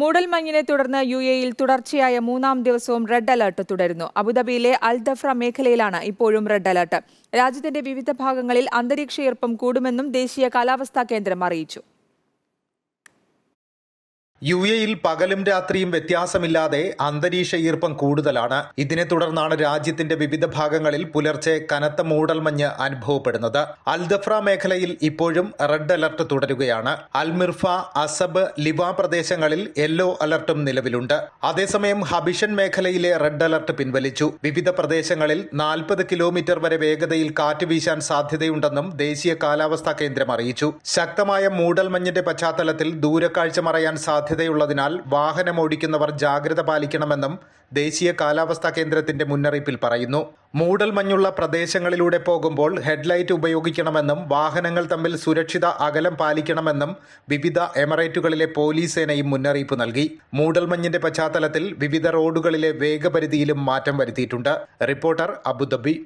മൂടൽമഞ്ഞിനെ തുടർന്ന് യു എയിൽ തുടർച്ചയായ മൂന്നാം ദിവസവും റെഡ് അലർട്ട് തുടരുന്നു അബുദാബിയിലെ അൽദഫ്ര മേഖലയിലാണ് ഇപ്പോഴും റെഡ് അലർട്ട് രാജ്യത്തിന്റെ വിവിധ ഭാഗങ്ങളിൽ അന്തരീക്ഷ ഈർപ്പം കൂടുമെന്നും ദേശീയ കാലാവസ്ഥാ കേന്ദ്രം അറിയിച്ചു യു എയിൽ പകലും രാത്രിയും വ്യത്യാസമില്ലാതെ അന്തരീക്ഷ ഈർപ്പം കൂടുതലാണ് ഇതിനെ തുടർന്നാണ് രാജ്യത്തിന്റെ വിവിധ ഭാഗങ്ങളിൽ പുലർച്ചെ കനത്ത മൂടൽമഞ്ഞ് അനുഭവപ്പെടുന്നത് അൽദഫ്ര മേഖലയിൽ ഇപ്പോഴും റെഡ് അലർട്ട് തുടരുകയാണ് അൽമിർഫ അസബ് ലിവ പ്രദേശങ്ങളിൽ യെല്ലോ അലർട്ടും നിലവിലുണ്ട് അതേസമയം ഹബിഷൻ മേഖലയിലെ റെഡ് അലർട്ട് പിൻവലിച്ചു വിവിധ പ്രദേശങ്ങളിൽ നാൽപ്പത് കിലോമീറ്റർ വരെ വേഗതയിൽ കാറ്റ് വീശാൻ സാധ്യതയുണ്ടെന്നും ദേശീയ കാലാവസ്ഥാ കേന്ദ്രം അറിയിച്ചു ശക്തമായ മൂടൽമഞ്ഞിന്റെ പശ്ചാത്തലത്തിൽ ദൂരക്കാഴ്ച മറയാൻ സാധ്യത സാധ്യതയുള്ളതിനാൽ വാഹനമോടിക്കുന്നവർ ജാഗ്രത പാലിക്കണമെന്നും ദേശീയ കാലാവസ്ഥാ കേന്ദ്രത്തിന്റെ മുന്നറിയിപ്പിൽ പറയുന്നു മൂടൽ മഞ്ഞുള്ള പ്രദേശങ്ങളിലൂടെ പോകുമ്പോൾ ഹെഡ്ലൈറ്റ് ഉപയോഗിക്കണമെന്നും വാഹനങ്ങൾ തമ്മിൽ സുരക്ഷിത അകലം പാലിക്കണമെന്നും വിവിധ എമറേറ്റുകളിലെ പോലീസ് സേനയും മുന്നറിയിപ്പ് നൽകി മഞ്ഞിന്റെ പശ്ചാത്തലത്തിൽ വിവിധ റോഡുകളിലെ വേഗപരിധിയിലും മാറ്റം വരുത്തിയിട്ടുണ്ട് റിപ്പോർട്ടർ അബുദാബി